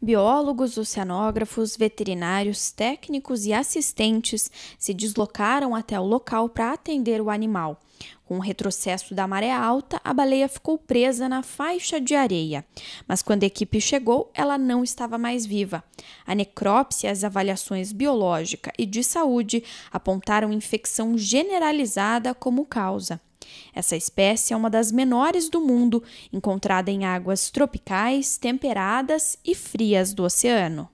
Biólogos, oceanógrafos, veterinários, técnicos e assistentes se deslocaram até o local para atender o animal. Com o retrocesso da maré alta, a baleia ficou presa na faixa de areia, mas quando a equipe chegou, ela não estava mais viva. A necrópsia, as avaliações biológica e de saúde apontaram infecção generalizada como causa. Essa espécie é uma das menores do mundo, encontrada em águas tropicais, temperadas e frias do oceano.